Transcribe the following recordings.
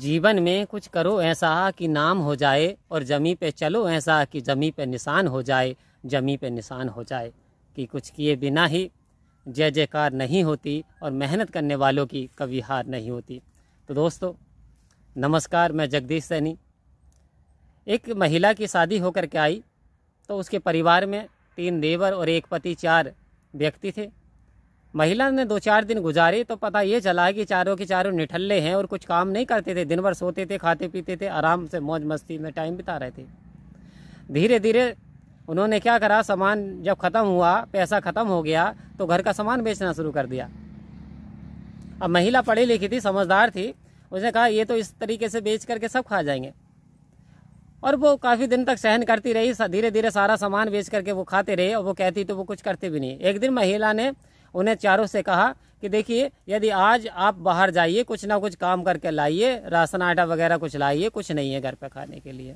जीवन में कुछ करो ऐसा कि नाम हो जाए और ज़मी पे चलो ऐसा कि ज़मी पे निशान हो जाए ज़मी पे निशान हो जाए कि कुछ किए बिना ही जय जयकार नहीं होती और मेहनत करने वालों की कभी हार नहीं होती तो दोस्तों नमस्कार मैं जगदीश सैनी एक महिला की शादी होकर के आई तो उसके परिवार में तीन देवर और एक पति चार व्यक्ति थे महिला ने दो चार दिन गुजारे तो पता ये चला कि चारों के चारों निठल्ले हैं और कुछ काम नहीं करते थे दिन भर सोते थे खाते पीते थे आराम से मौज मस्ती में टाइम बिता रहे थे धीरे धीरे उन्होंने क्या करा सामान जब ख़त्म हुआ पैसा ख़त्म हो गया तो घर का सामान बेचना शुरू कर दिया अब महिला पढ़ी लिखी थी समझदार थी उसने कहा ये तो इस तरीके से बेच करके सब खा जाएंगे और वो काफ़ी दिन तक सहन करती रही धीरे धीरे सारा सामान बेच करके वो खाते रहे और वो कहती तो वो कुछ करते भी नहीं एक दिन महिला ने उन्हें चारों से कहा कि देखिए यदि आज आप बाहर जाइए कुछ ना कुछ काम करके लाइए राशन आटा वगैरह कुछ लाइए कुछ नहीं है घर पर खाने के लिए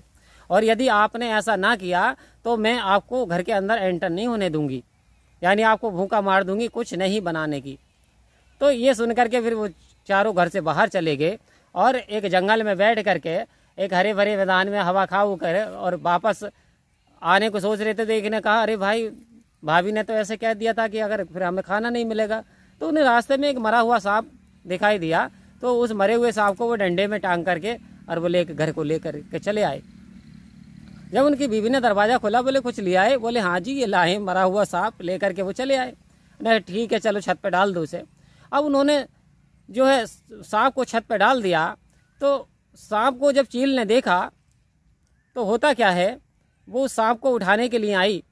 और यदि आपने ऐसा ना किया तो मैं आपको घर के अंदर एंटर नहीं होने दूंगी यानी आपको भूखा मार दूंगी कुछ नहीं बनाने की तो ये सुन करके फिर वो चारों घर से बाहर चले गए और एक जंगल में बैठ करके एक हरे भरे मैदान में हवा खा कर और वापस आने को सोच रहे थे तो एक ने कहा अरे भाई भाभी ने तो ऐसे कह दिया था कि अगर फिर हमें खाना नहीं मिलेगा तो उन्हें रास्ते में एक मरा हुआ सांप दिखाई दिया तो उस मरे हुए सांप को वो डंडे में टांग करके और बोले एक घर को लेकर के चले आए जब उनकी बीवी ने दरवाज़ा खोला बोले कुछ ले आए बोले हाँ जी ये लाए मरा हुआ सांप लेकर के वो चले आए नहीं ठीक है चलो छत पर डाल दो उसे अब उन्होंने जो है सांप को छत पर डाल दिया तो सांप को जब चील ने देखा तो होता क्या है वो सांप को उठाने के लिए आई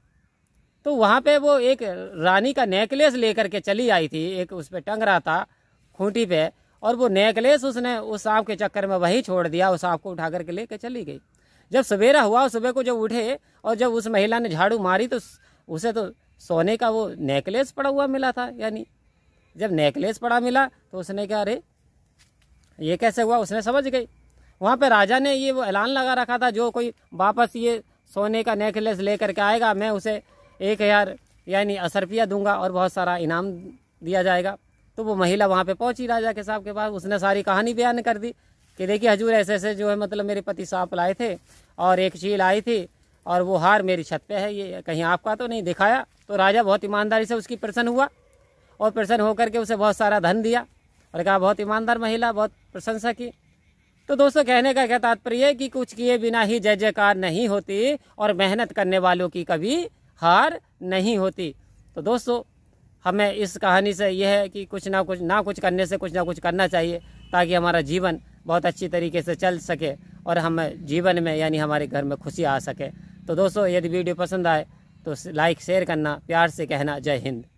तो वहाँ पे वो एक रानी का नेकलेस लेकर के चली आई थी एक उस पर टंग रहा था खूंटी पे और वो नेकलेस उसने उस सांप के चक्कर में वहीं छोड़ दिया उस सांप को उठा करके कर चली गई जब सवेरा हुआ सुबह को जब उठे और जब उस महिला ने झाड़ू मारी तो उसे तो सोने का वो नेकलेस पड़ा हुआ मिला था यानी जब नेकलेस पड़ा मिला तो उसने कहा अरे ये कैसे हुआ उसने समझ गई वहाँ पे राजा ने ये वो ऐलान लगा रखा था जो कोई वापस ये सोने का नेकलेस लेकर के आएगा मैं उसे एक हज़ार यानी असरपिया दूंगा और बहुत सारा इनाम दिया जाएगा तो वो महिला वहाँ पे पहुँची राजा के साहब के पास उसने सारी कहानी बयान कर दी कि देखिए हजूर ऐसे ऐसे जो है मतलब मेरे पति साहब लाए थे और एक चील आई थी और वो हार मेरी छत पे है ये कहीं आपका तो नहीं दिखाया तो राजा बहुत ईमानदारी से उसकी प्रसन्न हुआ और प्रसन्न होकर के उसे बहुत सारा धन दिया और कहा बहुत ईमानदार महिला बहुत प्रशंसा की तो दोस्तों कहने का क्या तात्पर्य है कि कुछ किए बिना ही जय जयकार नहीं होती और मेहनत करने वालों की कभी हार नहीं होती तो दोस्तों हमें इस कहानी से यह है कि कुछ ना कुछ ना कुछ करने से कुछ ना कुछ करना चाहिए ताकि हमारा जीवन बहुत अच्छी तरीके से चल सके और हम जीवन में यानी हमारे घर में खुशी आ सके तो दोस्तों यदि वीडियो पसंद आए तो लाइक शेयर करना प्यार से कहना जय हिंद